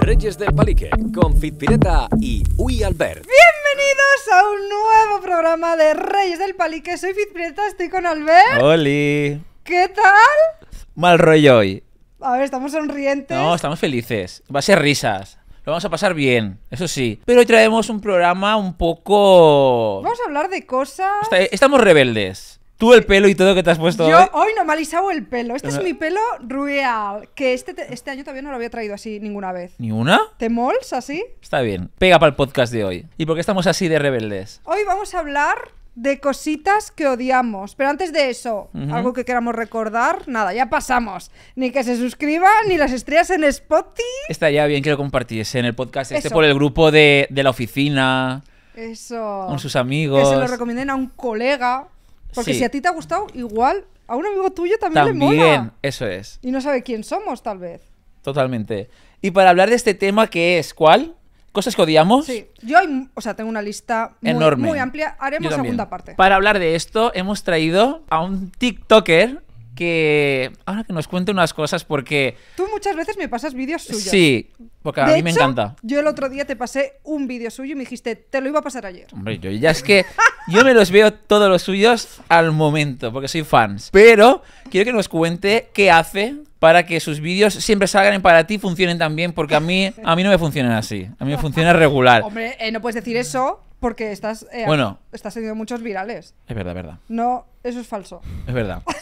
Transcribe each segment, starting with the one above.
Reyes del Palique, con fitprieta y Uy Albert. Bienvenidos a un nuevo programa de Reyes del Palique. Soy Fitpireta, estoy con Albert. ¡Holi! ¿Qué tal? Mal rollo hoy. A ver, estamos sonrientes. No, estamos felices. Va a ser risas. Lo vamos a pasar bien, eso sí. Pero hoy traemos un programa un poco... Vamos a hablar de cosas... Estamos rebeldes. Tú el pelo y todo que te has puesto. Yo hoy, normalizaba el pelo. Este es mi pelo real. Que este, este año todavía no lo había traído así ninguna vez. ¿Ni una? ¿Te mols así? Está bien. Pega para el podcast de hoy. ¿Y por qué estamos así de rebeldes? Hoy vamos a hablar de cositas que odiamos. Pero antes de eso, algo que queramos recordar, nada, ya pasamos. Ni que se suscriban, ni las estrellas en Spotify. Está ya bien que lo compartiese en el podcast, este por el grupo de, de la oficina. Eso. Con sus amigos. Que se lo recomienden a un colega. Porque si a ti te ha gustado, igual a un amigo tuyo también, le mola. eso es. Y no sabe quién somos, tal vez. Totalmente. Y para hablar de este tema ¿qué es, ¿cuál? ¿Cosas que odiamos? Sí, yo o sea, tengo una lista Enorme. muy amplia. Haremos segunda parte. Para hablar de esto, hemos traído a un TikToker que. Ahora que nos cuente unas cosas, porque. Tú muchas veces me pasas vídeos suyos. Sí, porque a mí me encanta. Yo el otro día te pasé un vídeo suyo y me dijiste, te lo iba a pasar ayer. Hombre, yo ya es que. yo me los veo todos los suyos al momento, porque soy fans. Pero quiero que nos cuente qué hace para que sus vídeos siempre salgan en para ti funcionen también, porque a mí, a mí no me funcionan así. A mí me funciona regular. Hombre, eh, no puedes decir eso porque estás. Eh, bueno. Estás teniendo muchos virales. Es verdad, verdad. No, eso es falso. Es verdad.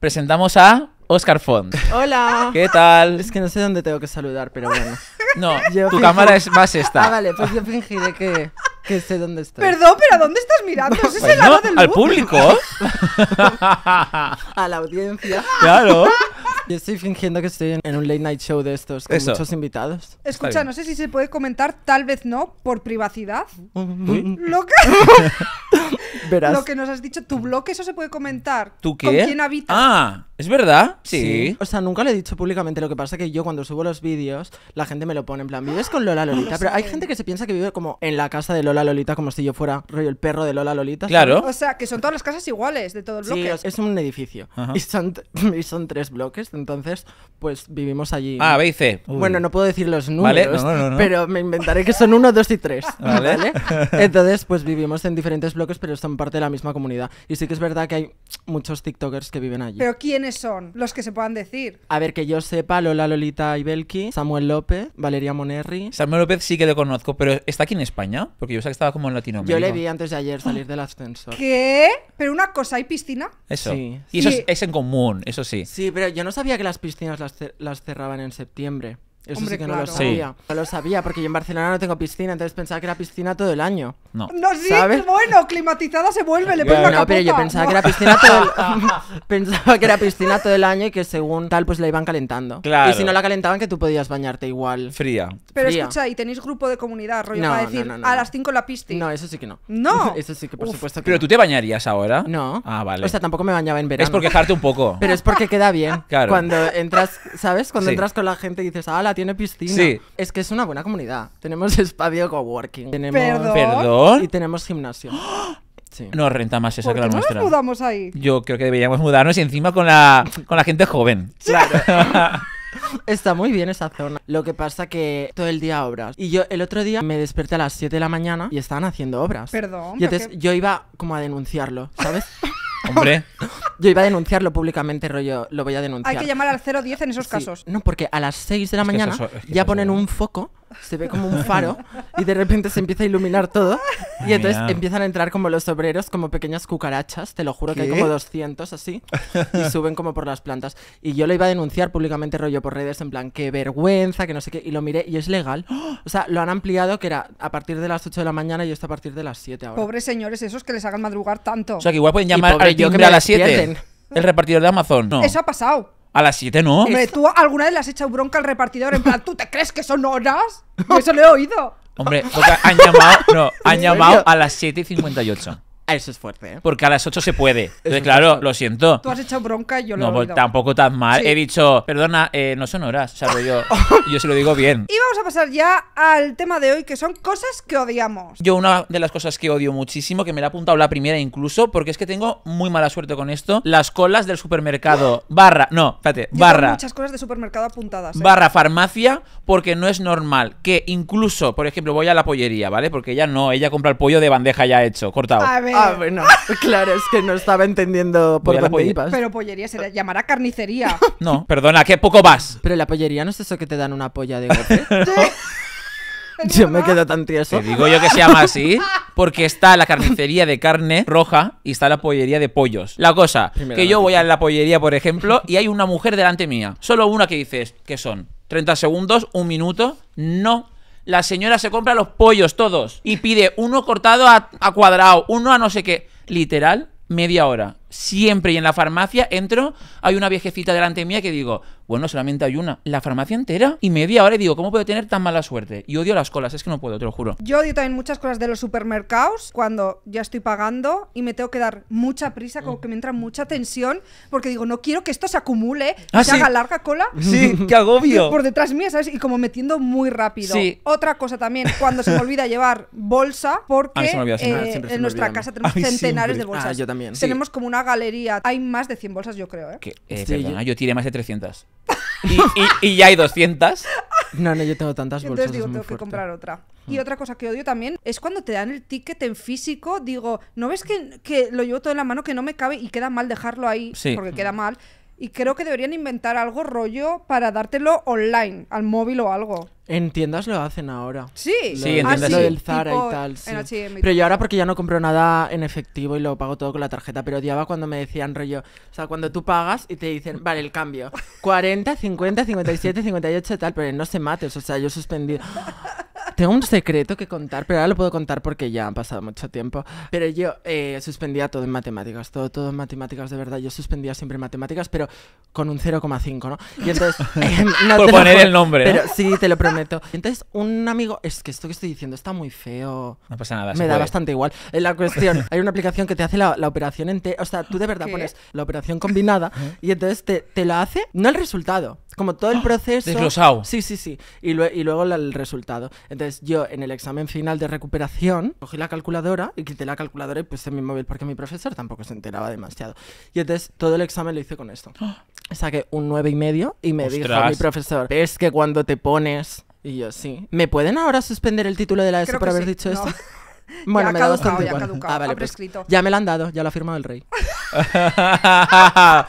presentamos a Oscar Font. Hola. ¿Qué tal? Es que no sé dónde tengo que saludar, pero bueno. No, tu cámara es más esta. Ah, vale, pues yo fingiré que, que sé dónde estoy. Perdón, pero ¿a dónde estás mirando? ¿Es el pues lado del Al público. a la audiencia. Claro. Yo estoy fingiendo que estoy en un late night show de estos con muchos invitados. Escucha, no sé si se puede comentar, tal vez no, por privacidad. loca Lo que nos has dicho, tu blog, eso se puede comentar. ¿Tú qué? ¿Con quién habitas? Ah, ¿Es verdad? Sí. O sea, nunca le he dicho públicamente. Lo que pasa que yo cuando subo los vídeos, la gente me lo pone en plan, vives con Lola ah, Lolita. Pero hay gente que se piensa que vive como en la casa de Lola Lolita, como si yo fuera rollo el perro de Lola Lolita. Claro. O sea, que son todas las casas iguales de todo el bloque. Sí, es un edificio. Y son, tres bloques, entonces, pues vivimos allí. Ah, B Bueno, no puedo decir los números, no, pero me inventaré que son uno, dos y tres. ¿Vale? Entonces, pues vivimos en diferentes bloques, pero son parte de la misma comunidad. Y sí que es verdad que hay muchos TikTokers que viven allí. Pero son? Los que se puedan decir. A ver, que yo sepa, Lola Lolita y Belki, Samuel López, Valeria Monerri. Samuel López sí que lo conozco, pero ¿está aquí en España? Porque yo sé que estaba como en Latinoamérica. Yo le vi antes de ayer salir del ascensor. ¿Qué? Pero una cosa, ¿hay piscina? Eso. Y eso Es, en común, eso sí. Sí, pero yo no sabía que las piscinas las cerraban en septiembre. Eso sí que no lo sabía. No lo sabía, porque yo en Barcelona no tengo piscina, entonces pensaba que era piscina todo el año. No. No, sí, bueno, climatizada se vuelve, le pongo No, pero yo pensaba que era piscina todo el... año y que según tal, pues la iban calentando. Claro. Y si no la calentaban, que tú podías bañarte igual. Fría. Pero escucha, y tenéis grupo de comunidad, rollo, no, decir, a las 5 la piscina. No, eso sí que no. No. eso sí que, por supuesto ¿Pero tú te bañarías ahora? No. Ah, vale. O sea, tampoco me bañaba en verano. Es porque quejarte un poco. Pero es porque queda bien. Claro. Cuando entras, ¿sabes? Cuando entras con la gente y dices, ah, la tiene piscina. Es que es una buena comunidad. Tenemos espacio coworking. Tenemos... ¿Perdón? Y tenemos gimnasio. Sí. renta más eso que la no nos mudamos ahí? Yo creo que deberíamos mudarnos y encima con la, con la gente joven. Claro. Está muy bien esa zona. Lo que pasa que todo el día obras. Y yo el otro día me desperté a las 7 de la mañana y estaban haciendo obras. Perdón. Y entonces yo iba como a denunciarlo, ¿sabes? Hombre. Yo iba a denunciarlo públicamente, rollo, lo voy a denunciar. Hay que llamar al 010 en esos casos. No, porque a las 6 de la mañana ya ponen un foco se ve como un faro y de repente se empieza a iluminar todo ah, y entonces empiezan a entrar como los obreros, como pequeñas cucarachas, te lo juro que hay como 200 así y suben como por las plantas. Y yo lo iba a denunciar públicamente rollo por redes en plan, qué vergüenza, que no sé qué, y lo miré y es legal. ¡Oh! O sea, lo han ampliado que era a partir de las 8 de la mañana y esto a partir de las 7 ahora. Pobres señores esos que les hagan madrugar tanto. O sea, que igual pueden llamar a las 7. El repartidor de Amazon. No. Eso ha pasado. A las 7 no. Hombre, ¿tú alguna vez le has echado bronca al repartidor? En plan, ¿tú te crees que son horas? eso lo he oído. Hombre, han llamado, han llamado a las 7 y 58. Ah, eso es fuerte, ¿eh? Porque a las 8 se puede. Entonces, claro, lo siento. Tú has hecho bronca y yo lo No, pues, tampoco tan mal. He dicho, perdona, eh, no son horas. O sea, yo, se lo digo bien. Y vamos a pasar ya al tema de hoy, que son cosas que odiamos. Yo una de las cosas que odio muchísimo, que me la he apuntado la primera incluso, porque es que tengo muy mala suerte con esto, las colas del supermercado. barra, no, espérate, barra. muchas colas de supermercado apuntadas. ¿eh? Barra farmacia, porque no es normal que incluso, por ejemplo, voy a la pollería, ¿vale? Porque ella no, ella compra el pollo de bandeja ya hecho, cortado. A ver. Ah, eh, bueno, claro, es que no estaba entendiendo por Pero pollería se llamará carnicería. No, perdona, qué poco vas. Pero la pollería no es eso que te dan una polla de gote. Yo me quedo tan tieso. Te digo yo que se llama así porque está la carnicería de carne roja y está la pollería de pollos. La cosa, que yo voy a la pollería, por ejemplo, y hay una mujer delante mía. Solo una que dices, ¿qué son? ¿30 segundos? ¿Un minuto? No. La señora se compra los pollos todos y pide uno cortado a, cuadrado, uno a no sé qué. Literal, media hora siempre y en la farmacia entro, hay una viejecita delante mía que digo, bueno, solamente hay una, la farmacia entera y media hora y digo, ¿cómo puedo tener tan mala suerte? Y odio las colas, es que no puedo, te lo juro. Yo odio también muchas cosas de los supermercados cuando ya estoy pagando y me tengo que dar mucha prisa, como que me entra mucha tensión, porque digo, no quiero que esto se acumule, ¿Ah, se haga larga cola. Sí, qué agobio. Por detrás mía, ¿sabes? Y como metiendo muy rápido. Sí. Otra cosa también, cuando se me olvida llevar bolsa, porque ah, eh, ah, en nuestra casa tenemos centenares de ah, bolsas. yo también. Tenemos como una galería hay más de 100 bolsas, yo creo, ¿eh? Eh, yo... tiré más de 300. y, ya hay 200. No, no, yo tengo tantas bolsas. Entonces digo, tengo que comprar otra. Y hmm. otra cosa que odio también es cuando te dan el ticket en físico, digo, ¿no ves que, que, lo llevo todo en la mano que no me cabe y queda mal dejarlo ahí? Porque queda mal y creo que deberían inventar algo rollo para dártelo online, al móvil o algo. En tiendas lo hacen ahora. Sí, sí, en lo del Zara y tal. Sí. Pero yo ahora porque ya no compro nada en efectivo y lo pago todo con la tarjeta, pero odiaba cuando me decían rollo, o sea, cuando tú pagas y te dicen, vale, el cambio, 40, 50, 57, 58 tal, pero no se mates, o sea, yo suspendido. Tengo un secreto que contar, pero ahora lo puedo contar porque ya ha pasado mucho tiempo. Pero yo eh, suspendía todo en matemáticas, todo, todo en matemáticas, de verdad. Yo suspendía siempre en matemáticas, pero con un 0,5, ¿no? Y entonces... Eh, Por poner el nombre. Pero sí, te lo prometo. Entonces, un amigo... Es que esto que estoy diciendo está muy feo. No pasa nada. Me da bastante igual. en la cuestión, hay una aplicación que te hace la, operación operación T, O sea, tú de verdad pones la operación combinada y entonces te, te la hace, no el resultado, como todo el ah, proceso. Desglosado. Sí, sí, sí. Y, y luego el resultado. Entonces, pues yo en el examen final de recuperación cogí la calculadora y quité la calculadora y puse mi móvil porque mi profesor tampoco se enteraba demasiado. Y entonces todo el examen lo hice con esto. ¡Ah! Saqué un nueve y medio y me dijo mi profesor, es que cuando te pones... Y yo, sí. ¿Me pueden ahora suspender el título de la ESO por haber dicho esto? Bueno, ah, pues ya me ha caducado, ya me lo han dado, ya lo ha firmado el rey. es verdad.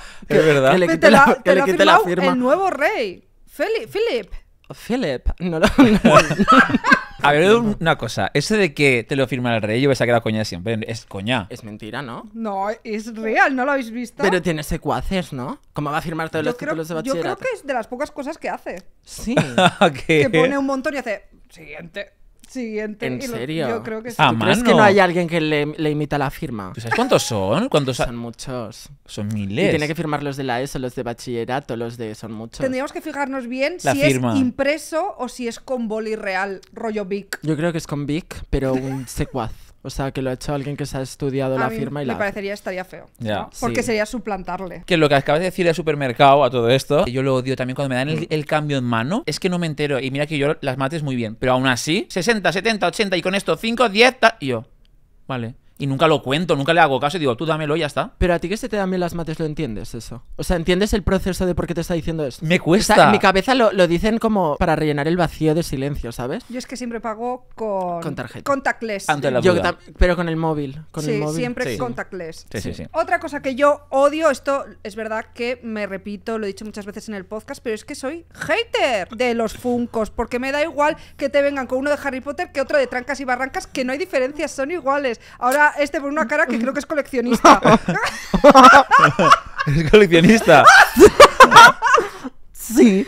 Que le que la, la, firma. El nuevo rey. Felipe Philip. Philip, no lo... A ver, una cosa, eso de que te lo firma el rey, yo pensaba que era coña siempre, es coña. Es mentira, ¿no? No, es real, ¿no lo habéis visto? Pero tiene secuaces, ¿no? ¿Cómo va a firmar todos los títulos de bachillerato? Yo creo que es de las pocas cosas que hace. Sí. Que pone un montón y hace, siguiente siguiente. ¿En serio? yo creo que sí. ¿Tú crees que no hay alguien que le, imita la firma? sabes cuántos son? Son muchos. Son miles. tiene que firmar los de la ESO, los de bachillerato, los de... Son muchos. Tendríamos que fijarnos bien si es impreso o si es con boli real, rollo big. Yo creo que es con Vic, pero un secuaz. O sea, que lo ha hecho alguien que se ha estudiado la firma y la. Me parecería estaría feo. Porque sería suplantarle. Que lo que acabas de decir de supermercado a todo esto, yo lo odio también cuando me dan mm. el, cambio en mano. Es que no me entero. Y mira que yo las mates muy bien. Pero aún así, 60, 70, 80 y con esto 5, 10. Y yo, vale y nunca lo cuento, nunca le hago caso y digo, tú dámelo y ya está. Pero a ti que se te dan bien las mates lo entiendes eso. O sea, ¿entiendes el proceso de por qué te está diciendo esto? Me cuesta. en mi cabeza lo, dicen como para rellenar el vacío de silencio, ¿sabes? Yo es que siempre pago con... Con tarjeta. Contactless. pero con el móvil. sí, siempre con contactless. Sí, sí, sí, Otra cosa que yo odio, esto es verdad que me repito, lo he dicho muchas veces en el podcast, pero es que soy hater de los funcos, porque me da igual que te vengan con uno de Harry Potter que otro de Trancas y Barrancas, que no hay diferencias, son iguales. Ahora este por una cara que creo que es coleccionista. ¿Es coleccionista? Sí,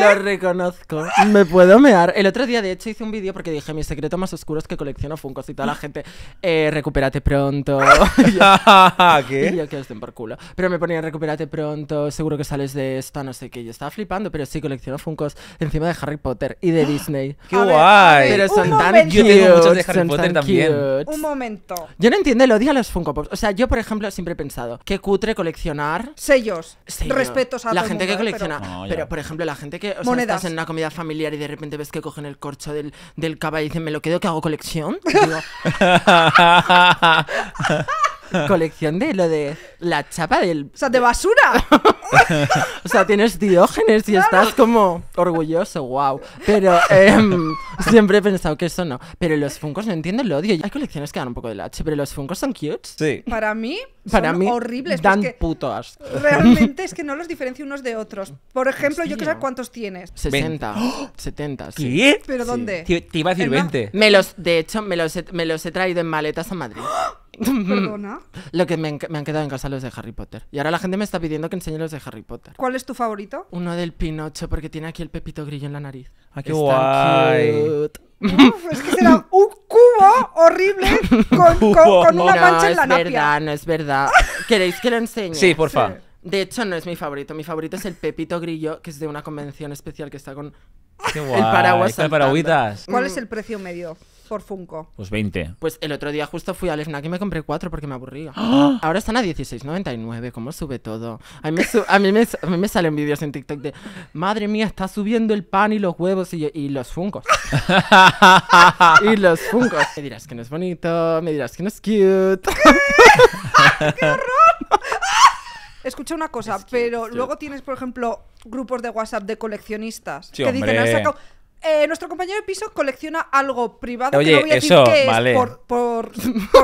lo reconozco. Me puedo mear. El otro día, de hecho, hice un vídeo porque dije: Mi secreto más oscuro es que colecciono funcos y toda la gente, eh, recupérate pronto. ¿Qué? Y que os por culo. Pero me ponía recupérate pronto, seguro que sales de esta, no sé qué. Yo estaba flipando, pero sí colecciono funcos encima de Harry Potter y de Disney. ¡Qué guay! Pero son tan momento. cute. Yo tengo muchos de Harry Potter también. Cute. Un momento. Yo no entiendo lo odio a los Funko Pops. O sea, yo, por ejemplo, siempre he pensado: Qué cutre coleccionar. Sellos. Respetos a La gente que ¿eh? colecciona. Pero por ejemplo, la gente que o estás en una comida familiar y de repente ves que cogen el corcho del, del cava y dicen, me lo quedo, que hago colección. colección de lo de la chapa del... O sea, de basura. o sea, tienes diógenes y estás como orgulloso, wow. Pero em, siempre he pensado que eso no. Pero los funcos no entiendo el odio. Hay colecciones que dan un poco de lache, pero los funcos son cute. Sí. Para mí, Para son mí horribles. Dan puto asco. Realmente es que no los diferencio unos de otros. Por ejemplo, yo qué sé, cuántos tienes. 60. 70. Sí. ¿Pero dónde? Te, iba a decir 20. Me los, de hecho, me los, he, me los he traído en maletas a Madrid. Perdona. Lo que me, han, quedado en casa los de Harry Potter. Y ahora la gente me está pidiendo que enseñe los de Harry Potter. ¿Cuál es tu favorito? Uno del Pinocho, porque tiene aquí el pepito grillo en la nariz. ¡Ah, qué guay! es que será un cubo horrible con, una mancha en la nariz. No, es verdad, no es verdad. ¿Queréis que lo enseñe? Sí, por favor. De hecho, no es mi favorito. Mi favorito es el Pepito Grillo, que es de una convención especial que está con el paraguas. ¿Cuál es mm. el precio medio? Por Funko. Pues 20. Pues el otro día justo fui al snack y me compré cuatro porque me aburría. ¡Ah! Ahora están a 16.99, ¿cómo sube todo? A mí me, a mí a mí me salen vídeos en TikTok de, madre mía, está subiendo el pan y los huevos y, los funcos. y los funcos. Me dirás que no es bonito, me dirás que no es cute. ¡Qué horror! Escucha una cosa, pero luego tienes, por ejemplo, grupos de WhatsApp de coleccionistas que dicen, sacado eh, nuestro compañero de piso colecciona algo privado eso, vale. por,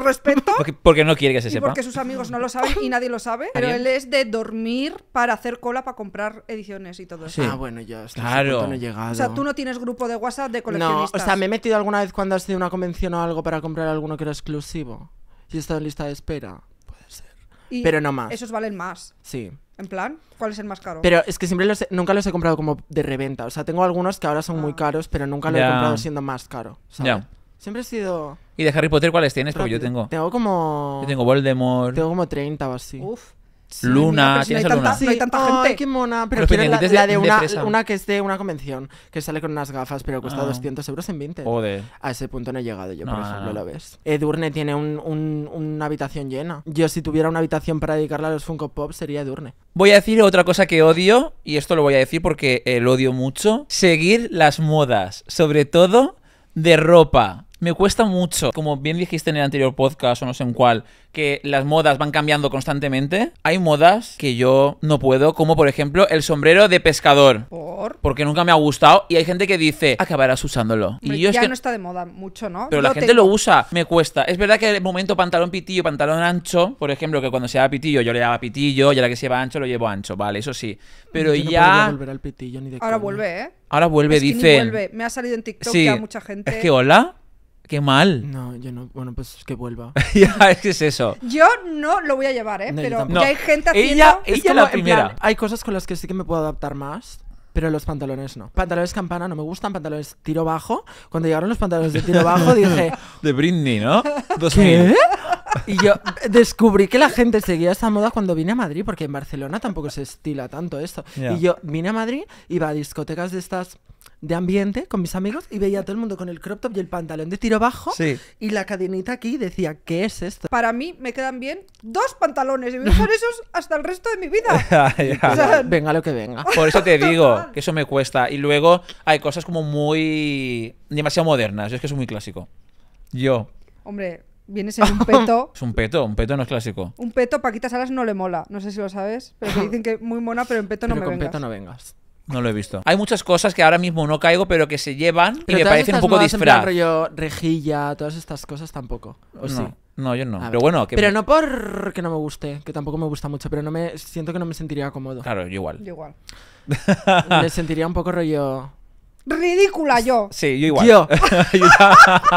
respeto. Porque, no quiere que se sepa. Porque sus amigos no lo saben y nadie lo sabe. Pero él es de dormir para hacer cola para comprar ediciones y todo eso. Ah, bueno, ya, está. claro. no he llegado. O sea, tú no tienes grupo de WhatsApp de coleccionistas. No, o sea, me he metido alguna vez cuando has sido una convención o algo para comprar alguno que era exclusivo. Y he estado en lista de espera. Puede ser. pero no más. Esos valen más. Sí. En plan, ¿cuál es el más caro? Pero es que siempre los he- nunca los he comprado como de reventa. O sea, tengo algunos que ahora son muy ah. caros, pero nunca los he comprado siendo más caro. Ya. Siempre he sido. ¿Y de Harry Potter cuáles tienes? Porque yo tengo. Tengo como. Yo tengo Voldemort. tengo como 30 o así. Uf. Luna, hay Luna. Tanta, hay gente. Pero la, de, una, que es de una convención, que sale con unas gafas, pero cuesta 200 ah. euros en 20. Joder. A ese punto no he llegado yo, por ah. ejemplo, lo ves. Edurne tiene una habitación llena. Yo si tuviera una habitación para dedicarla a los Funko Pop sería Edurne. Voy a decir otra cosa que odio, y esto lo voy a decir porque eh, lo odio mucho. Seguir las modas, sobre todo de ropa me cuesta mucho, como bien dijiste en el anterior podcast o no sé en cuál, que las modas van cambiando constantemente. Hay modas que yo no puedo, como por ejemplo el sombrero de pescador. Porque nunca me ha gustado y hay gente que dice, acabarás usándolo. y yo ya no está de moda mucho, ¿no? Pero la gente lo usa, me cuesta. Es verdad que el momento pantalón pitillo, pantalón ancho, por ejemplo, que cuando se lleva pitillo yo le daba pitillo y ahora que se lleva ancho lo llevo ancho, vale, eso sí. Pero ya... No volver al pitillo ni de Ahora vuelve, ¿eh? Ahora vuelve, dice. Vuelve. Me ha salido en TikTok sí. mucha gente. Es que hola. Qué mal. No, yo no. Bueno, pues que vuelva. ya, es que es eso. Yo no lo voy a llevar, ¿eh? pero ya hay gente haciendo. Ella, es la primera. hay cosas con las que sí que me puedo adaptar más. Pero los pantalones no. Pantalones campana no me gustan, pantalones tiro bajo. Cuando llegaron los pantalones de tiro bajo dije... De Britney, ¿no? ¿Qué? Y yo descubrí que la gente seguía esa moda cuando vine a Madrid, porque en Barcelona tampoco se estila tanto esto. Y yo vine a Madrid, iba a discotecas de estas de ambiente con mis amigos y veía a todo el mundo con el crop top y el pantalón de tiro bajo y la cadenita aquí decía, ¿qué es esto? Para mí me quedan bien dos pantalones y voy a usar esos hasta el resto de mi vida. venga lo que venga. Por eso te digo que eso me cuesta. Y luego hay cosas como muy... demasiado modernas. es que es muy clásico. Yo. Hombre, vienes en un peto. Es un peto, un peto no es clásico. Un peto, Paquita alas no le mola. No sé si lo sabes, pero te dicen que muy mona, pero en peto no me con peto no vengas. No lo he visto. Hay muchas cosas que ahora mismo no caigo, pero que se llevan y me parecen un poco disfraz. rollo rejilla, todas estas cosas tampoco. ¿o no, sí? no, yo no. Ah, pero bueno, que Pero no por que no me guste, que tampoco me gusta mucho, pero no me siento que no me sentiría cómodo. Claro, yo igual. Yo igual. me sentiría un poco rollo Ridícula yo. Sí, yo igual. Yo.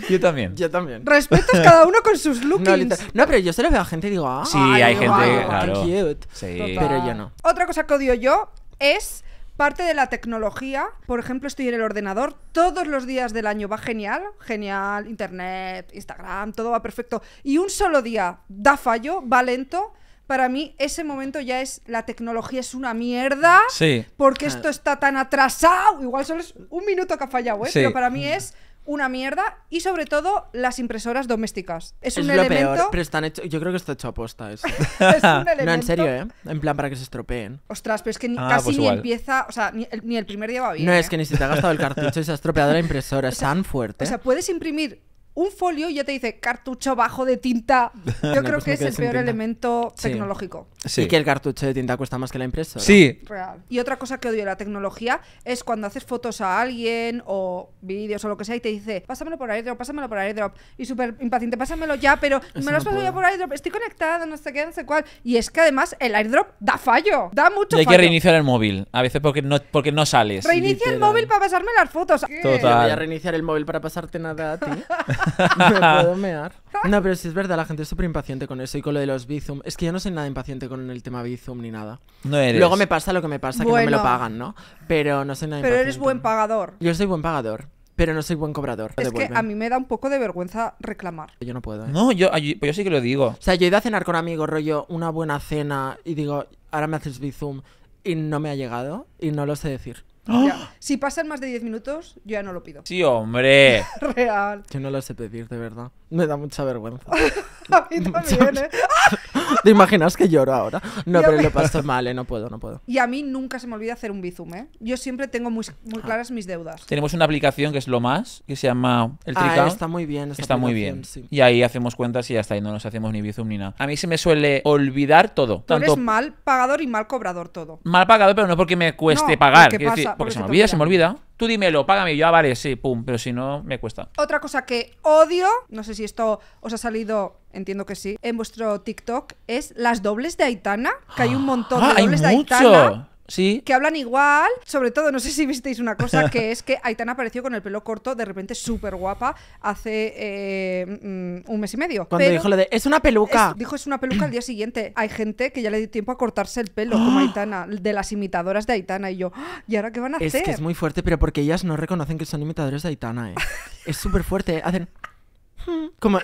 yo, también. Yo también. Respetas cada uno con sus looks. No, no, pero yo se lo veo a gente y digo, ah, sí, hay gente, claro. cute. Sí. Pero yo no. Otra cosa que odio yo es parte de la tecnología. Por ejemplo, estoy en el ordenador todos los días del año, va genial, genial, internet, Instagram, todo va perfecto. Y un solo día da fallo, va lento. Para mí ese momento ya es la tecnología es una mierda. Sí. Porque ah. esto está tan atrasado. Igual solo es un minuto que ha fallado, ¿eh? pero para mí es una mierda y sobre todo las impresoras domésticas. Es, es un lo elemento... peor, pero están hecho... yo creo que está hecho a posta eso. es un elemento... No, en serio, ¿eh? En plan para que se estropeen. Ostras, pero es que ah, casi pues ni empieza, o sea, ni el, primer día va bien. No, es ¿eh? que ni si te ha gastado el cartucho y se ha estropeado la impresora, es tan fuerte. O sea, puedes imprimir un folio ya te dice cartucho bajo de tinta. Yo creo que es el peor elemento tecnológico. Y que el cartucho de tinta cuesta más que la impresa. Sí. Y otra cosa que odio de la tecnología es cuando haces fotos a alguien o vídeos o lo que sea y te dice, pásamelo por airdrop, pásamelo por airdrop. Y súper impaciente, pásamelo ya, pero me lo has pasado ya por airdrop, estoy conectada, no sé qué, no sé cuál. Y es que además el airdrop da fallo, da mucho y hay que reiniciar el móvil, a veces porque no, porque no sales. Reinicia el móvil para pasarme las fotos. Total. Voy a reiniciar el móvil para pasarte nada a ti. me puedo No, pero si es verdad, la gente es súper impaciente con eso y con lo de los Bizum. Es que yo no soy nada impaciente con el tema Bizum ni nada. Luego me pasa lo que me pasa, que no me lo pagan, ¿no? Pero no soy nada Pero eres buen pagador. Yo soy buen pagador, pero no soy buen cobrador. Es que a mí me da un poco de vergüenza reclamar. Yo no puedo, ¿eh? No, yo, pues yo sí que lo digo. O sea, yo he ido a cenar con amigos, rollo, una buena cena, y digo, ahora me haces Bizum, y no me ha llegado, y no lo sé decir. ¡Ah! Si pasan más de 10 minutos, yo ya no lo pido. Sí, hombre. Real. Yo no lo sé pedir, de verdad. Me da mucha vergüenza. a mí también, ¿eh? ¿Te imaginas que lloro ahora? No, pero lo paso mal, ¿eh? No puedo, no puedo. Y a mí nunca se me olvida hacer un bizum, ¿eh? Yo siempre tengo muy, ah. claras mis deudas. Tenemos una aplicación que es lo más, que se llama el Tricado Ah, está muy bien. Está muy bien. Y ahí hacemos cuentas y ya está, y no nos hacemos ni bizum ni nada. A mí se me suele olvidar todo. Tú eres mal pagador y mal cobrador todo. Mal pagado, pero no porque me cueste pagar. porque, se me olvida, se me olvida Tú dímelo, págame. Yo, ah, vale, sí, pum. Pero si no, me cuesta. Otra cosa que odio, no sé si esto os ha salido entiendo que sí, en vuestro TikTok es las dobles de Aitana, que hay un montón de ah, dobles de Aitana. Sí. Que hablan igual. Sobre todo, no sé si visteis una cosa, que es que Aitana apareció con el pelo corto, de repente súper guapa, hace eh, mm, un mes y medio. Cuando dijo lo de, es una peluca. dijo, es una peluca al día siguiente. Hay gente que ya le dio tiempo a cortarse el pelo, como ¡Ah! Aitana, de las imitadoras de Aitana. Y yo, ah, ¿y ahora qué van a hacer? Es que es muy fuerte, pero porque ellas no reconocen que son imitadoras de Aitana, ¿eh? es súper fuerte. Hacen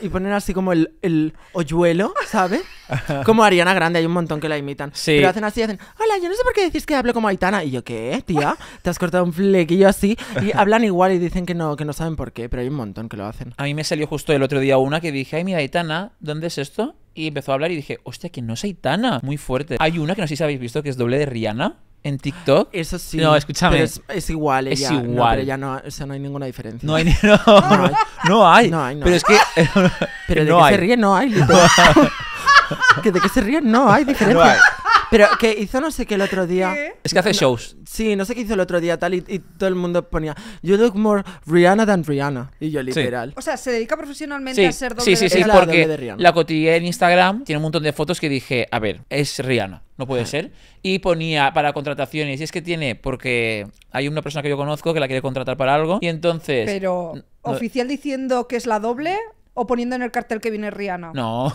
y poner así como el, hoyuelo, ¿sabes? Como Ariana Grande, hay un montón que la imitan. Sí. Pero hacen así, y hacen, hola, yo no sé por qué decís que hablo como Aitana. Y yo, ¿qué, tía? Te has cortado un flequillo así. Y hablan igual y dicen que no, que no saben por qué, pero hay un montón que lo hacen. A mí me salió justo el otro día una que dije, ay, mira, Aitana, ¿dónde es esto? Y empezó a hablar y dije, hostia, que no es Aitana. Muy fuerte. Hay una que no sé si habéis visto que es doble de Rihanna en TikTok. Eso sí. No, escúchame. es, igual, es igual. pero ya no, o sea, no hay ninguna diferencia. No hay, no, hay. no hay. Pero es que. pero de qué que se ríe, no hay. que de que se ríe, no hay diferencia. No pero que hizo no sé qué el otro día. Es que hace shows. Sí, no sé qué hizo el otro día tal y, todo el mundo ponía You look more Rihanna than Rihanna. Y yo literal. O sea, se dedica profesionalmente a ser doble sí, sí, sí, porque la cotillé en Instagram, tiene un montón de fotos que dije, a ver, es Rihanna, no puede ser. Y ponía para contrataciones, y es que tiene, porque hay una persona que yo conozco que la quiere contratar para algo, y entonces... Pero, ¿oficial diciendo que es la doble o poniendo en el cartel que viene Rihanna. No,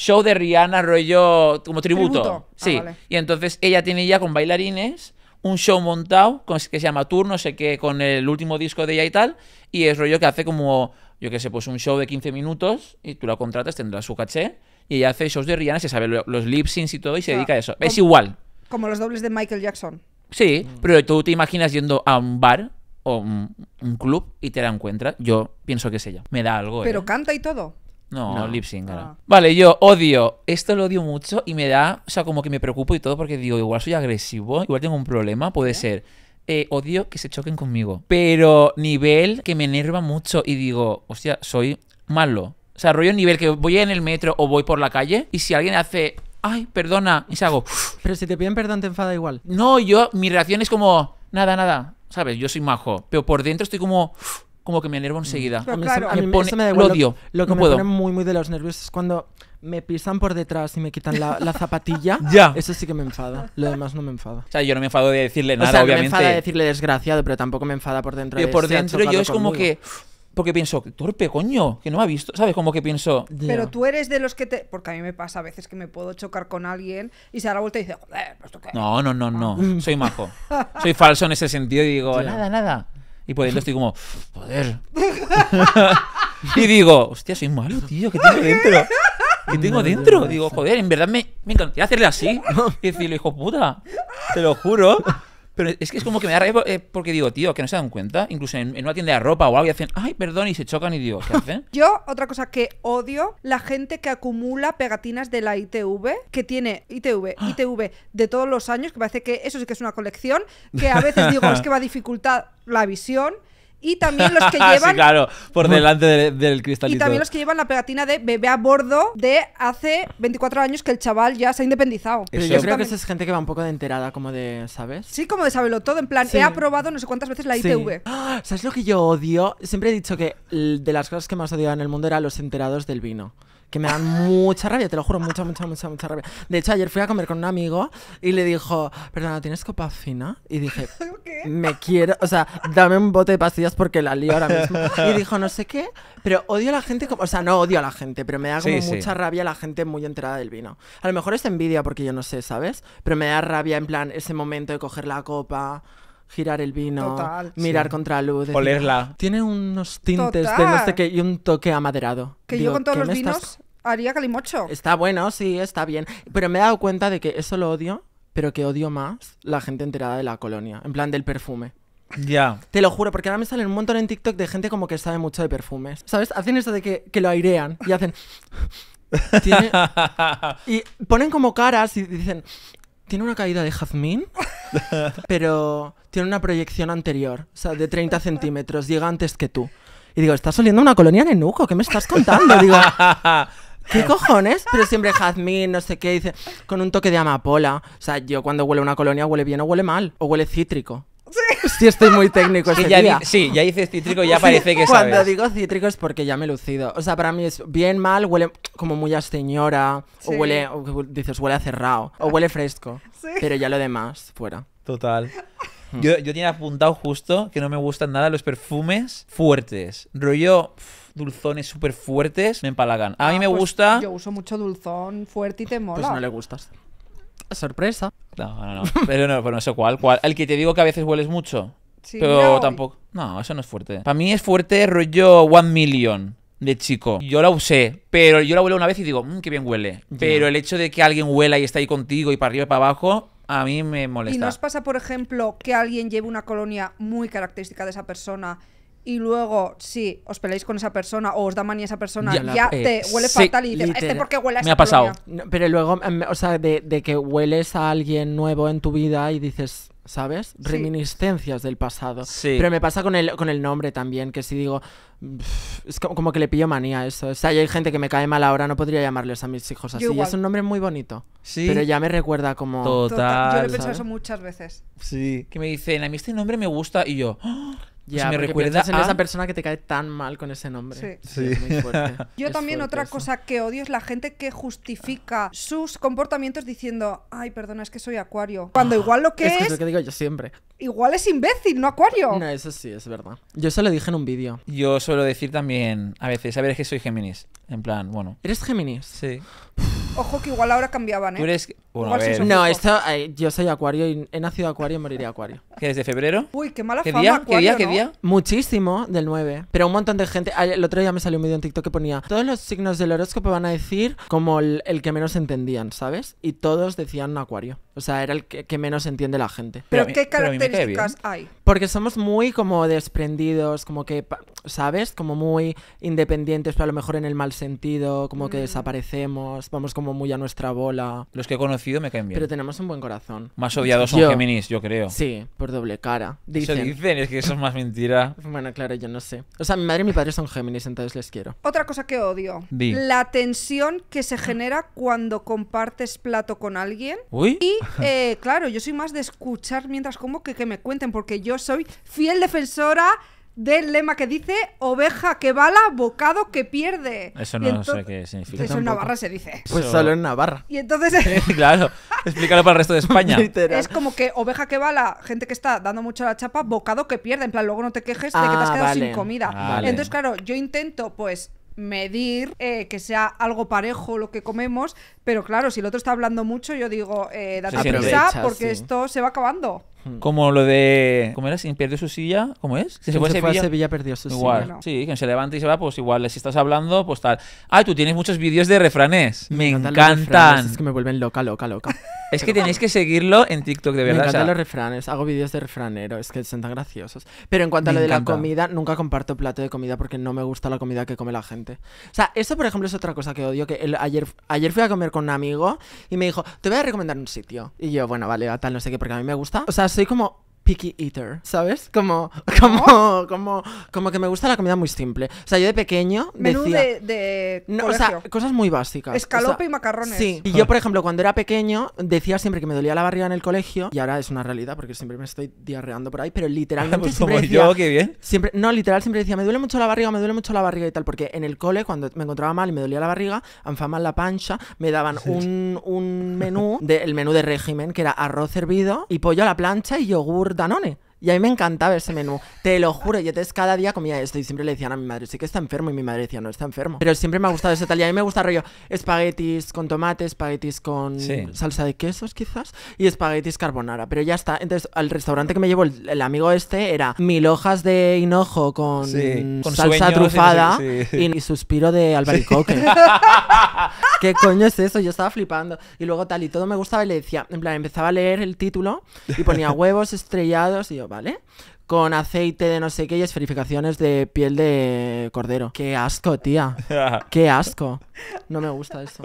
show de Rihanna, rollo como tributo. Ah, sí. Y entonces ella tiene ya con bailarines un show montado que se llama Tour, no sé qué, con el último disco de ella y tal. Y es rollo que hace como, yo qué sé, pues un show de 15 minutos y tú la contratas, tendrás su caché. Y ella hace shows de Rihanna, se sabe los lip syncs y todo y se dedica a eso. es igual. Como los dobles de Michael Jackson. Sí, mm. pero tú te imaginas yendo a un bar o un, club y te la encuentras. Yo pienso que es ella. Me da algo. Pero ¿eh? canta y todo. No, no ah. Vale, yo odio. Esto lo odio mucho y me da. O sea, como que me preocupo y todo porque digo, igual soy agresivo, igual tengo un problema, puede ser. Eh, odio que se choquen conmigo. Pero nivel que me enerva mucho y digo, hostia, soy malo. O sea, rollo nivel que voy en el metro o voy por la calle y si alguien hace ay, perdona, y se hago. Pero si te piden perdón, te enfada igual. No, yo, mi reacción es como, nada, nada. ¿sabes? Yo soy majo, pero por dentro estoy como como que me enervo enseguida. a mí, claro, me pone, lo odio. Lo, que me puedo. pone muy, muy de los nervios es cuando me pisan por detrás y me quitan la, zapatilla. ya. Eso sí que me enfada. Lo demás no me enfada. O sea, yo no me enfado de decirle nada, o sea, me enfada de decirle desgraciado, pero tampoco me enfada por dentro. Pero por dentro yo es como que porque pienso, qué torpe, coño, que no me ha visto, ¿sabes? Como que pienso... Pero tú eres de los que te... Porque a mí me pasa a veces que me puedo chocar con alguien y se da la vuelta y dice, joder, ¿esto pues qué? No, no, no, no, ah. soy majo. soy falso en ese sentido y digo, nada, nada. Y por dentro estoy como, joder. y digo, hostia, soy malo, tío, ¿qué tengo dentro? ¿Qué tengo dentro? Digo, joder, en verdad me, me encantaría hacerle así. Y decirle, hijo puta, te lo juro. Pero es que es como que me da rabia eh, porque digo, tío, que no se dan cuenta. Incluso en, una tienda de ropa o algo y hacen, ay, perdón, y se chocan y digo, ¿qué hacen? Yo, otra cosa que odio, la gente que acumula pegatinas de la ITV, que tiene ITV, ITV de todos los años, que parece que eso sí que es una colección, que a veces digo, es que va a dificultar la visión. Y también los que llevan. claro, por delante del cristalito. Y también los que llevan la pegatina de bebé a bordo de hace 24 años que el chaval ya se ha independizado. Pero yo creo que esa es gente que va un poco de enterada, como de, ¿sabes? Sí, como de saberlo todo. En plan, he aprobado no sé cuántas veces la ITV. ¿Sabes lo que yo odio? Siempre he dicho que de las cosas que más odiaba en el mundo Era los enterados del vino que me dan mucha rabia, te lo juro, mucha, mucha, mucha, mucha rabia. De hecho, ayer fui a comer con un amigo y le dijo, perdona, ¿tienes copa fina? Y dije, me quiero, o sea, dame un bote de pastillas porque la lío ahora mismo. Y dijo, no sé qué, pero odio a la gente, como, o sea, no odio a la gente, pero me da como mucha rabia la gente muy enterada del vino. A lo mejor es envidia porque yo no sé, ¿sabes? Pero me da rabia en plan ese momento de coger la copa girar el vino, mirar contra contra luz. Olerla. Tiene unos tintes de no sé qué y un toque amaderado. Que yo con todos los vinos haría calimocho. Está bueno, sí, está bien. Pero me he dado cuenta de que eso lo odio, pero que odio más la gente enterada de la colonia, en plan del perfume. Ya. Te lo juro, porque ahora me salen un montón en TikTok de gente como que sabe mucho de perfumes. ¿Sabes? Hacen eso de que, lo airean y hacen... Y ponen como caras y dicen, tiene una caída de jazmín, pero tiene una proyección anterior, o sea, de 30 centímetros, llega antes que tú. Y digo, estás oliendo una colonia en Enuco, ¿qué me estás contando? Digo, ¿qué cojones? Pero siempre jazmín, no sé qué, dice, con un toque de amapola. O sea, yo cuando huele una colonia, huele bien o huele mal, o huele cítrico. Sí. estoy muy técnico. Sí, ya, dices cítrico y ya parece que sabes. Cuando digo cítrico es porque ya me he lucido. O sea, para mí es bien mal, huele como muy a señora, o huele, dices, huele cerrado, o huele fresco. Pero ya lo demás, fuera. Total. Hmm. Yo, yo tenía apuntado justo que no me gustan nada los perfumes fuertes. Rollo dulzones súper fuertes me empalagan. A mí ah, me pues gusta. Yo uso mucho dulzón fuerte y te pues mola. Pues no le gustas. Sorpresa. No, no, no. Pero no, no sé cuál, cuál. El que te digo que a veces hueles mucho. Sí, pero tampoco. No, eso no es fuerte. Para mí es fuerte rollo One Million de chico. Yo la usé, pero yo la huelo una vez y digo, mmm, qué bien huele. Pero el hecho de que alguien huela y está ahí contigo y para arriba y para abajo, a mí me molesta. ¿Y nos pasa, por ejemplo, que alguien lleve una colonia muy característica de esa persona y luego si os peleáis con esa persona o os da manía esa persona, ya, te huele fatal y dices, este qué huele a Me ha pasado. pero luego, em, o sea, de, que hueles a alguien nuevo en tu vida y dices... ¿Sabes? Reminiscencias del pasado. Sí. Pero me pasa con el, con el nombre también, que si digo, es como que le pillo manía eso. O sea, hay gente que me cae mal ahora, no podría llamarles a mis hijos así. Y es un nombre muy bonito. Sí. Pero ya me recuerda como. Total. Yo le he pensado eso muchas veces. Sí. Que me dicen, a mí este nombre me gusta. Y yo, ¡Ah! Pues ya, me recuerdas en esa persona que te cae tan mal con ese nombre. Sí. sí. muy Yo también otra cosa que odio es la gente que justifica sus comportamientos diciendo, ay, perdona, es que soy acuario. Cuando ah, igual lo que es... Es, que lo que digo yo siempre. Igual es imbécil, no acuario. No, eso sí, es verdad. Yo se lo dije en un vídeo. Yo suelo decir también, a veces, a ver, es que soy Géminis. En plan, bueno. ¿Eres Géminis? Sí. Ojo que igual ahora cambiaban, ¿eh? No, esto, eh, yo soy acuario y he nacido acuario y moriré acuario. ¿Qué desde febrero? Uy, qué mala fama, ¿Qué día? ¿Qué día? Muchísimo del 9. Pero un montón de gente. El otro día me salió un vídeo en TikTok que ponía: Todos los signos del horóscopo van a decir como el, que menos entendían, ¿sabes? Y todos decían acuario. O sea, era el que, menos entiende la gente. Pero, ¿qué características hay? Porque somos muy como desprendidos, como que, ¿sabes? Como muy independientes, pero a lo mejor en el mal sentido, como que mm. desaparecemos, vamos como muy a nuestra bola. Los que he conocido me caen bien. Pero tenemos un buen corazón. Más odiados son Géminis, yo creo. Sí, por doble cara. Eso dicen, es que eso es más mentira. bueno, claro, yo no sé. O sea, mi madre y mi padre son Géminis, entonces les quiero. Otra cosa que odio. La tensión que se genera cuando compartes plato con alguien. Uy. Y, eh, claro, yo soy más de escuchar mientras como que, que me cuenten, porque yo soy fiel defensora del lema que dice oveja que bala, bocado que pierde. Eso no sé qué significa. Eso en Navarra se dice. Pues solo en Navarra. Y entonces. claro, explícalo para el resto de España. es como que oveja que bala, gente que está dando mucho a la chapa, bocado que pierde. En plan, luego no te quejes de que te has ah, quedado sin comida. Ah, entonces, claro, yo intento, pues, medir, eh, que sea algo parejo lo que comemos, pero claro, si el otro está hablando mucho, yo digo, eh, date prisa porque esto se va acabando. Hmm. Como lo de. ¿Cómo era? Si pierde su silla, ¿cómo es? se, Sevilla? perdió su silla. Sí, que se levanta y se va, pues igual. Si estás hablando, pues tal. Ah, tú tienes muchos vídeos de refranes. Me, encantan. Es que me vuelven loca, loca, loca. Es que tenéis que seguirlo en TikTok, de verdad. Me encantan los refranes. Hago vídeos de refranero. Es que son tan graciosos. Pero en cuanto a lo de la comida, nunca comparto plato de comida porque no me gusta la comida que come la gente. O sea, esto, por ejemplo, es otra cosa que odio. Que ayer, ayer fui a comer con un amigo y me dijo, te voy a recomendar un sitio. Y yo, bueno, vale, tal, no sé qué, porque a mí me gusta. O sea, soy como, picky eater, ¿sabes? Como, como, como, como que me gusta la comida muy simple. O sea, yo de pequeño Menú de, no, o sea, cosas muy básicas. Escalope y macarrones. Sí. Y yo, por ejemplo, cuando era pequeño, decía siempre que me dolía la barriga en el colegio, y ahora es una realidad porque siempre me estoy diarreando por ahí, pero literalmente pues siempre como yo, qué bien. Siempre, no, literal, siempre decía, me duele mucho la barriga, me duele mucho la barriga y tal, porque en el cole, cuando me encontraba mal y me dolía la barriga, mal la pancha, me daban un, un menú, de, el menú de régimen, que era arroz hervido y pollo a la plancha y yogur Danone Y a mí me encantaba ese menú. Te lo juro, yo entonces cada día comía esto y siempre le decían a mi madre, sí que está enfermo y mi madre decía, no está enfermo. Pero siempre me ha gustado ese tal. Y a mí me gusta rollo espaguetis con tomate, espaguetis con salsa de quesos quizás y espaguetis carbonara. Pero ya está. Entonces al restaurante que me llevó el, amigo este era mil hojas de hinojo con, salsa trufada y, y, suspiro de albaricoque. ¿Qué coño es eso? Yo estaba flipando. Y luego tal y todo me gustaba y le decía, en plan, empezaba a leer el título y ponía huevos estrellados y yo, ¿vale? Con aceite de no sé qué y esferificaciones de piel de cordero. Qué asco, tía. Qué asco. No me gusta esto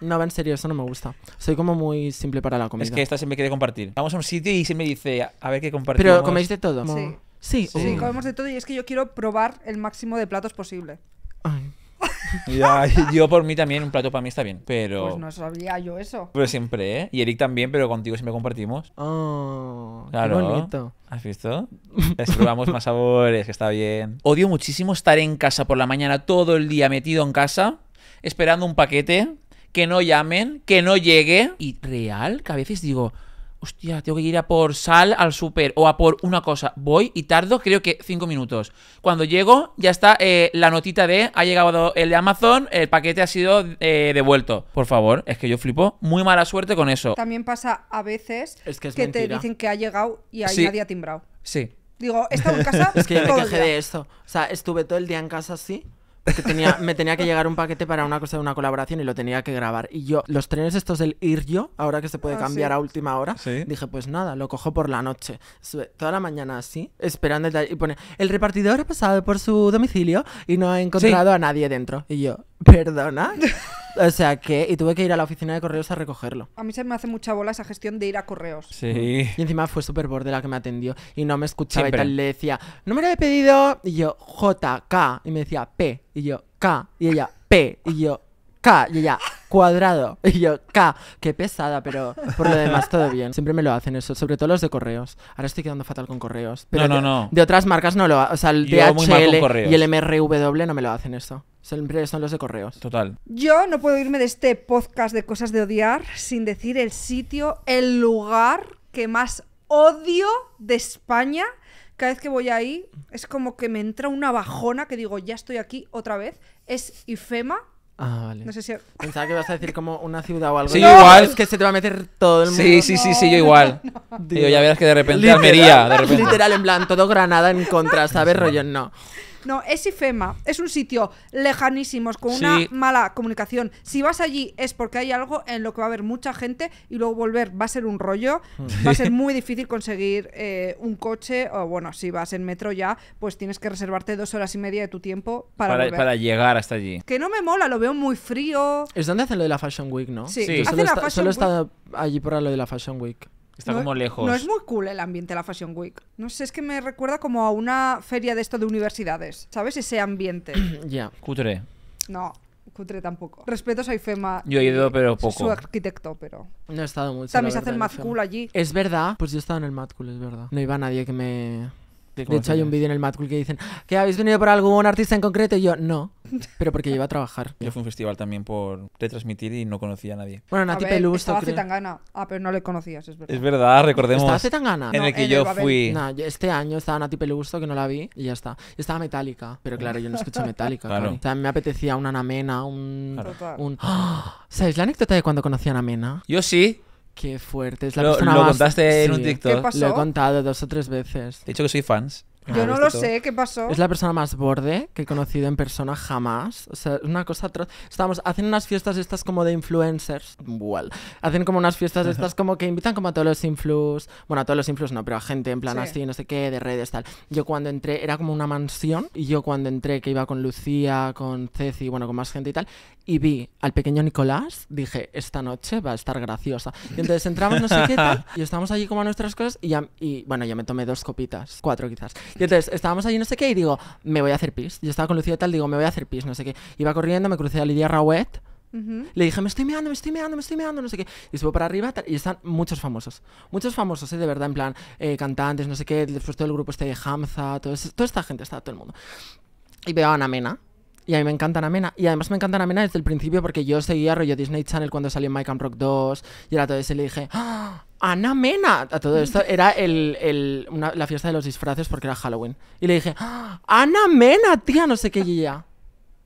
No, va en serio, eso no me gusta. Soy como muy simple para la comida. Es que esta se me quiere compartir. Vamos a un sitio y se me dice, a ver qué compartimos. Pero coméis de todo. Sí. Sí, oh. comemos de todo y es que yo quiero probar el máximo de platos posible. Ay. Ya, yo por mí también, un plato para mí está bien, pero... Pues no sabía yo eso. Pero siempre, ¿eh? Y Eric también, pero contigo siempre compartimos. Oh, Qué bonito. ¿Has visto? Les probamos más sabores, que está bien. Odio muchísimo estar en casa por la mañana todo el día metido en casa, esperando un paquete, que no llamen, que no llegue. Y real, que a veces digo, hostia, tengo que ir a por sal al super o a por una cosa. Voy y tardo, creo que cinco minutos. Cuando llego, ya está eh, la notita de ha llegado el de Amazon, el paquete ha sido eh, devuelto. Por favor, es que yo flipo. Muy mala suerte con eso. También pasa a veces es que, te dicen que ha llegado y ahí nadie ha timbrado. Sí. Digo, he en casa. es que me de esto. O sea, estuve todo el día en casa así me tenía que llegar un paquete para una cosa de una colaboración y lo tenía que grabar. Y yo, los trenes estos del ir yo, ahora que se puede ah, cambiar a última hora, dije, pues nada, lo cojo por la noche. toda la mañana así, esperando el y pone, el repartidor ha pasado por su domicilio y no ha encontrado a nadie dentro. Y yo, ¿Perdona? O sea que, y tuve que ir a la oficina de correos a recogerlo. A mí se me hace mucha bola esa gestión de ir a correos. Sí. Y encima fue súper borde la que me atendió y no me escuchaba y tal. Le decía, número de pedido, y yo, JK y me decía P, y yo, K, y ella, P, y yo, K. Y ya cuadrado. Y yo, K. Qué pesada, pero por lo demás todo bien. Siempre me lo hacen eso, sobre todo los de correos. Ahora estoy quedando fatal con correos. Pero no, no, no. De otras marcas no lo hacen. O sea, el DHL y el MRW no me lo hacen eso. Siempre son los de correos. Total. Yo no puedo irme de este podcast de cosas de odiar sin decir el sitio, el lugar que más odio de España. Cada vez que voy ahí es como que me entra una bajona que digo, ya estoy aquí otra vez. Es IFEMA Ah, vale. No sé si... Pensaba que ibas a decir como una ciudad o algo. Sí, igual. Es que se te va a meter todo el mundo. Sí, sí, sí, sí, yo igual. Digo, ya verás que de repente Almería, de repente. Literal, en plan, todo Granada en contra, ¿sabes? Rollo, no. No, es IFEMA. Es un sitio lejanísimo, con una mala comunicación. Si vas allí es porque hay algo en lo que va a haber mucha gente y luego volver va a ser un rollo. Mm. Va a ser muy difícil conseguir eh, un coche o, bueno, si vas en metro ya, pues tienes que reservarte dos horas y media de tu tiempo para, llegar hasta allí. Que no me mola, lo veo muy frío. Es donde hacen lo de la Fashion Week, ¿no? Sí, Solo, está, está allí por lo de la Fashion Week. Está como lejos. No es muy cool el ambiente de la Fashion Week. No sé, es que me recuerda como a una feria de esto de universidades. ¿Sabes? Ese ambiente. Ya. Cutre. No, cutre tampoco. Respeto a Ifema. Yo he ido, pero poco. Su arquitecto, pero. No he estado mucho. También se hace el Mad Cool allí. Es verdad. Pues yo he estado en el Mad es verdad. No iba nadie que me de, hecho, hay un vídeo en el Mad que dicen que habéis venido por algún artista en concreto y yo no, pero porque yo iba a trabajar. Yo fui a un festival también por retransmitir y no conocía a nadie. Bueno, Nati Pelusto Ah, pero no le conocías, es verdad. Es verdad, recordemos. Estaba gana En el que yo fui. este año estaba Nati Pelusto que no la vi, y ya está. estaba Metallica, pero claro, yo no escucho Metallica. claro. O sea, me apetecía una Namena, un. Claro. un... ¡Ah! ¿Sabéis la anécdota de cuando conocí a Namena? Yo sí. Qué fuerte. Es la persona lo más- contaste en un TikTok. Lo he contado dos o tres veces. He dicho que soy fans. Yo no ah, lo sé, ¿qué pasó? Es la persona más borde que he conocido en persona jamás. O sea, es una cosa atroz. Estábamos, hacen unas fiestas estas como de influencers. hacen como unas fiestas estas como que invitan como a todos los influs. Bueno, a todos los influs no, pero a gente en plan así, no sé qué, de redes, tal. Yo cuando entré, era como una mansión. Y yo cuando entré, que iba con Lucía, con Ceci, bueno, con más gente y tal y vi al pequeño Nicolás, dije, esta noche va a estar graciosa. Y entonces entramos, no sé qué tal, y estábamos allí como a nuestras cosas, y, y bueno, ya me tomé dos copitas, cuatro quizás. Y entonces estábamos allí, no sé qué, y digo, me voy a hacer pis. Yo estaba con Lucía y tal, digo, me voy a hacer pis, no sé qué. Iba corriendo, me crucé a Lidia Rawet. Le dije, me estoy meando, me estoy meando, me estoy meando, no sé qué. Y subo para arriba y están muchos famosos. Muchos famosos, ¿eh? de verdad, en plan, eh, cantantes, no sé qué. Después todo el grupo este de Hamza, todo toda esta gente, está todo el mundo. Y veo a Ana Mena, y a mí me encantan Amena. Y además me encantan Amena desde el principio porque yo seguía rollo Disney Channel cuando salió Mike and Rock 2 y era todo eso y le dije, ¡Ah! Ana Mena. A todo esto era la fiesta de los disfraces porque era Halloween. Y le dije, ah, Ana Mena, tía, no sé qué, guía.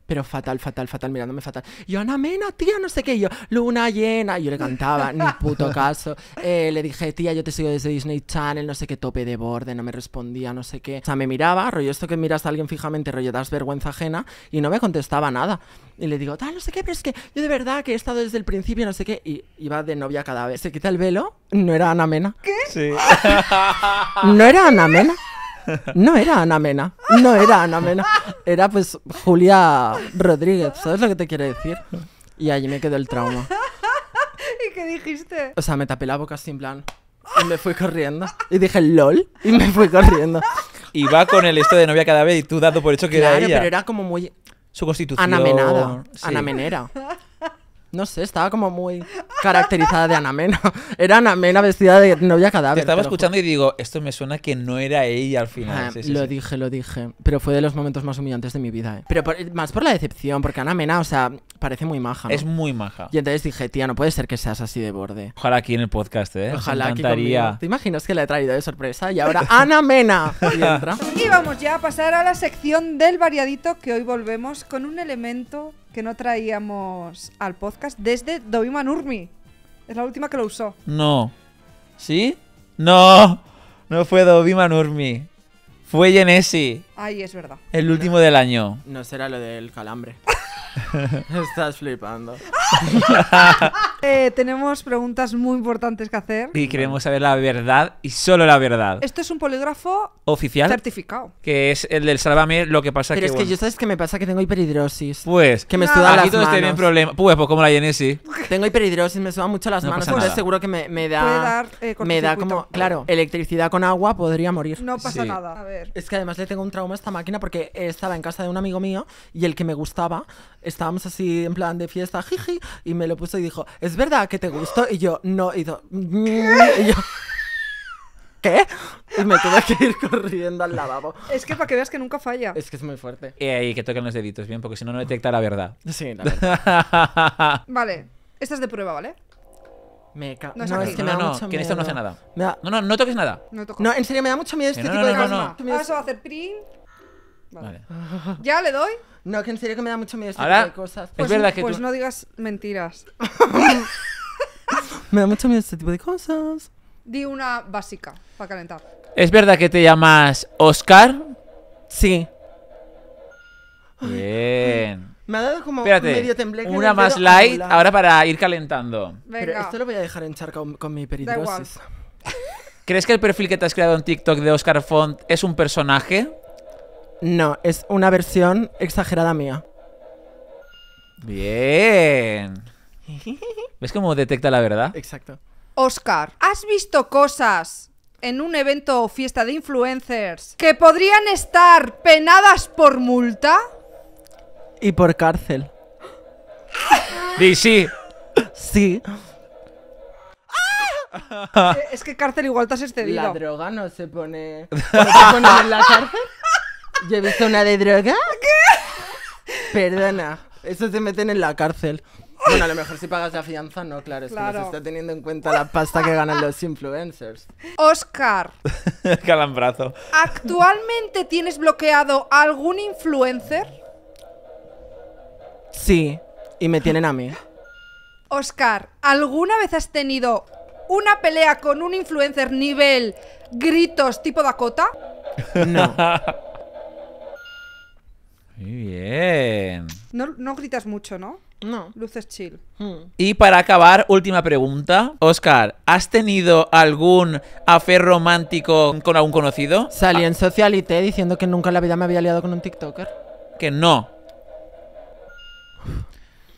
Pero fatal, fatal, fatal, mirándome fatal. Yo, Ana Mena, tía, no sé qué. yo, Luna llena. yo le cantaba, ni puto caso. Eh, le dije, tía, yo te sigo desde Disney Channel, no sé qué tope de borde, no me respondía, no sé qué. O sea, me miraba, rollo, esto que miras a alguien fijamente, rollo, das vergüenza ajena, y no me contestaba nada. Y le digo, tal, no sé qué, pero es que yo de verdad que he estado desde el principio, no sé qué. Y iba de novia cada vez. Se quita el velo, no era Ana Mena. ¿Qué? Sí. no era Ana Mena. No era Ana Mena, no era Ana Mena, era pues Julia Rodríguez, ¿sabes lo que te quiero decir? Y allí me quedó el trauma. ¿Y qué dijiste? O sea, me tapé la boca sin plan y me fui corriendo. Y dije, lol, y me fui corriendo. Y va con el esto de novia cada vez y tú dando por hecho que era ella. pero era como muy... Su constitución... Anamenada, sí. anamenera. No sé, estaba como muy caracterizada de Anamena. Era Mena vestida de novia cadáver. Te estaba escuchando y digo, esto me suena que no era ella al final. Ah, lo dije, lo dije. Pero fue de los momentos más humillantes de mi vida. Eh. Pero más por la decepción, porque Ana Mena, o sea, parece muy maja. Es muy maja. Y entonces dije, tía, no puede ser que seas así de borde. Ojalá aquí en el podcast, ¿eh? Ojalá. aquí ¿Te imaginas que la he traído de sorpresa? Y ahora, Ana Mena. y vamos ya a pasar a la sección del variadito, que hoy volvemos con un elemento que no traíamos al podcast desde Dovima Manurmi Es la última que lo usó. No. ¿Sí? No. No fue Dovima Manurmi Fue Genesi. Ay, es verdad. El último del año. No será lo del calambre. Estás flipando. Eh, tenemos preguntas muy importantes que hacer. Y queremos saber la verdad y solo la verdad. Esto es un polígrafo oficial certificado. Que es el del Sálvame, lo que pasa que. es que yo sabes que me pasa que tengo hiperhidrosis. Pues. Que me suda las manos. problema. Pues, pues como la sí. Tengo hiperhidrosis, me suda mucho las manos. seguro que me, da. Eh, me da como. Claro, electricidad con agua podría morir. No pasa nada. A ver. Es que además le tengo un trauma a esta máquina porque estaba en casa de un amigo mío y el que me gustaba estábamos así en plan de fiesta, jiji, y me lo puso y dijo, ¿es verdad que te gustó? Y yo, no, y, yo, ¿qué? Y me tuve que ir corriendo al lavabo. Es que para que veas que nunca falla. Es que es muy fuerte. Y eh, ahí que toquen los deditos bien, porque si no, no detecta la verdad. Sí, la verdad. vale, esta es de prueba, ¿vale? Me ca... No, es, no, que no, no, que en esto no hace nada. No, no, no toques nada. No, en serio, me da mucho miedo este tipo de cosas. No, no, a hacer print Vale. ¿Ya le doy? No, que en serio que me da mucho miedo este tipo de cosas. Pues, pues no digas mentiras. Me da mucho miedo este tipo de cosas. Di una básica para calentar. ¿Es verdad que te llamas Oscar? Sí. Bien. Me ha dado como medio tembleque. una más light ahora para ir calentando. esto lo voy a dejar encharcado con, con mi peritosis ¿Crees que el perfil que te has creado en TikTok de Oscar Font es un personaje? No, es una versión exagerada mía. Bien. ¿Ves cómo detecta la verdad? Exacto. Oscar, ¿has visto cosas en un evento o fiesta de influencers que podrían estar penadas por multa? Y por cárcel. Y sí. Sí. Es que cárcel igual te has excedido. La droga no se pone. ¿No pone en la cárcel? Yo he visto una de droga. ¿Qué? Perdona, eso se meten en la cárcel. Bueno, a lo mejor si pagas la fianza, no, claro, es que se está teniendo en cuenta la pasta que ganan los influencers. Oscar, Calambrazo. ¿actualmente tienes bloqueado algún influencer? Sí, y me tienen a mí. Oscar, ¿alguna vez has tenido una pelea con un influencer nivel gritos tipo Dakota? No. Muy bien. No, gritas mucho, ¿no? No. Luces chill. Mm. Y para acabar, última pregunta. Oscar, ¿has tenido algún afer romántico con algún conocido? Salí en Socialité diciendo que nunca en la vida me había liado con un TikToker. Que no.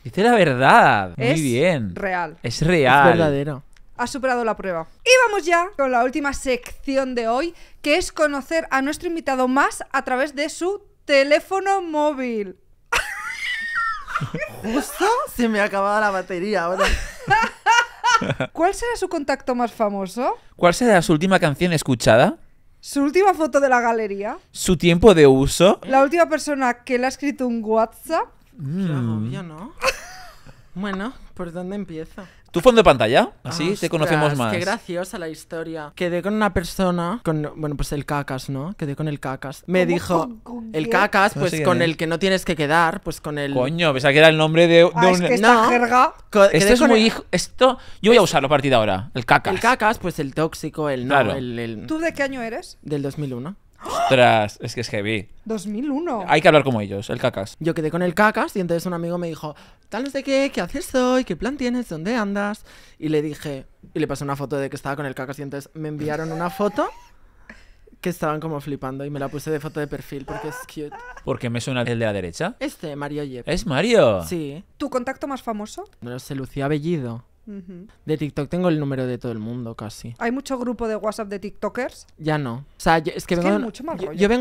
Dice la verdad. Muy bien. Real. Es real. Es verdadero. Ha superado la prueba. Y vamos ya con la última sección de hoy, que es conocer a nuestro invitado más a través de su Teléfono móvil. Justo se me ha acabado la batería ¿Cuál será su contacto más famoso? ¿Cuál será su última canción escuchada? ¿Su última foto de la galería? ¿Su tiempo de uso? ¿La última persona que le ha escrito un WhatsApp? Mm. ¿no? bueno, ¿por dónde empiezo? ¿Tu fondo de pantalla? Así te conocemos más. Qué graciosa la historia. Quedé con una persona, con, bueno, pues el cacas, ¿no? Quedé con el cacas. Me dijo, el cacas, pues con el pues que no tienes que quedar, pues con el... Coño, pensaba que era el nombre de, de ah, jerga... Esto es muy... Esto... Yo voy a usarlo a partir de ahora, el cacas. El cacas, pues el tóxico, el no, el, el... ¿Tú de qué año eres? Del 2001. Ostras, es que es heavy. 2001. Hay que hablar como ellos, el cacas. Yo quedé con el cacas y entonces un amigo me dijo, tal no sé qué, qué haces hoy, qué plan tienes, dónde andas. Y le dije, y le pasé una foto de que estaba con el cacas y entonces me enviaron una foto que estaban como flipando y me la puse de foto de perfil porque es cute. ¿Por qué me suena el de la derecha. Este, Mario Yep. ¿Es Mario? Sí. ¿Tu contacto más famoso? No lo sé, Lucía Bellido. De TikTok tengo el número de todo el mundo casi. ¿Hay mucho grupo de WhatsApp de TikTokers? Ya no. O sea, es que vengo.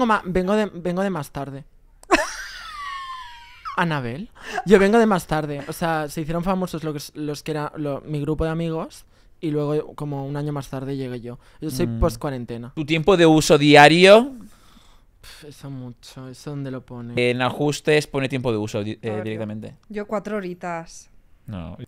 más vengo, de, más tarde. Anabel. Yo vengo de más tarde. O sea, se hicieron famosos los, que era mi grupo de amigos y luego como un año más tarde llegué yo. Yo soy mm. post cuarentena. ¿Tu tiempo de uso diario? eso mucho, eso donde lo pone. En ajustes pone tiempo de uso eh, directamente. Yo cuatro horitas.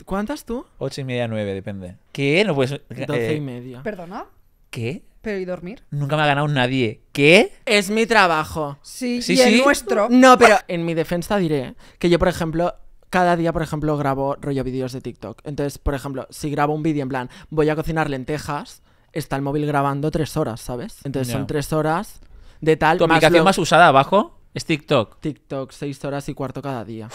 ¿Cuántas tú? Ocho y media, nueve, depende. ¿Qué? No puedes. Eh, Doce y media. ¿Perdona? ¿Qué? ¿Pero y dormir? Nunca me ha ganado nadie. ¿Qué? Es mi trabajo. Sí, sí, y el nuestro. No, pero en mi defensa diré que yo, por ejemplo, cada día, por ejemplo, grabo rollo vídeos de TikTok. Entonces, por ejemplo, si grabo un vídeo en plan, voy a cocinar lentejas, está el móvil grabando tres horas, ¿sabes? Entonces son tres horas de tal. ¿Tu aplicación más usada abajo es TikTok? TikTok, seis horas y cuarto cada día.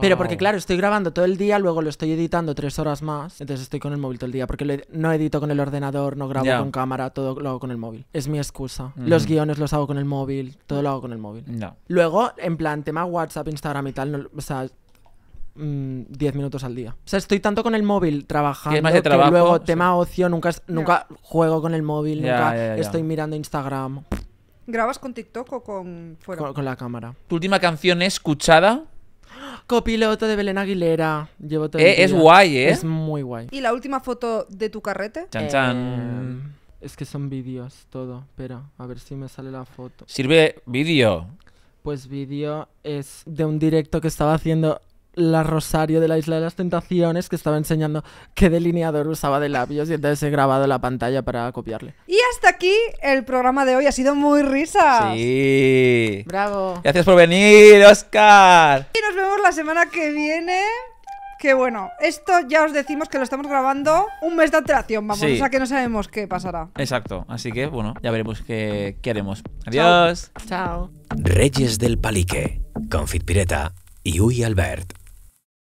Pero porque, claro, estoy grabando todo el día, luego lo estoy editando tres horas más, entonces estoy con el móvil todo el día, porque no edito con el ordenador, no grabo con cámara, todo lo hago con el móvil. Es mi excusa. Los guiones los hago con el móvil, todo lo hago con el móvil. Luego, en plan, tema WhatsApp, Instagram y tal, o sea, 10 mm, minutos al día. O sea, estoy tanto con el móvil trabajando que luego tema ocio, nunca, nunca juego con el móvil, nunca estoy mirando Instagram. ¿Grabas con TikTok o con fuera? Con, con la cámara. ¿Tu última canción escuchada? Copiloto de Belén Aguilera. Llevo eh, es guay, ¿eh? Es muy guay. ¿Y la última foto de tu carrete? Chan, eh, chan. es que son vídeos, todo. pero a ver si me sale la foto. ¿Sirve vídeo? Pues vídeo es de un directo que estaba haciendo la Rosario de la Isla de las Tentaciones que estaba enseñando qué delineador usaba de labios y entonces he grabado la pantalla para copiarle. Y hasta aquí el programa de hoy. Ha sido muy risa. Sí. Bravo. Gracias por venir, Oscar. Y nos vemos la semana que viene. Que bueno, esto ya os decimos que lo estamos grabando un mes de atracción vamos, o sea que no sabemos qué pasará. Exacto, así que bueno, ya veremos qué, haremos. Adiós. Chao. Chao. Reyes del Palique, fit Pireta y Uy Albert.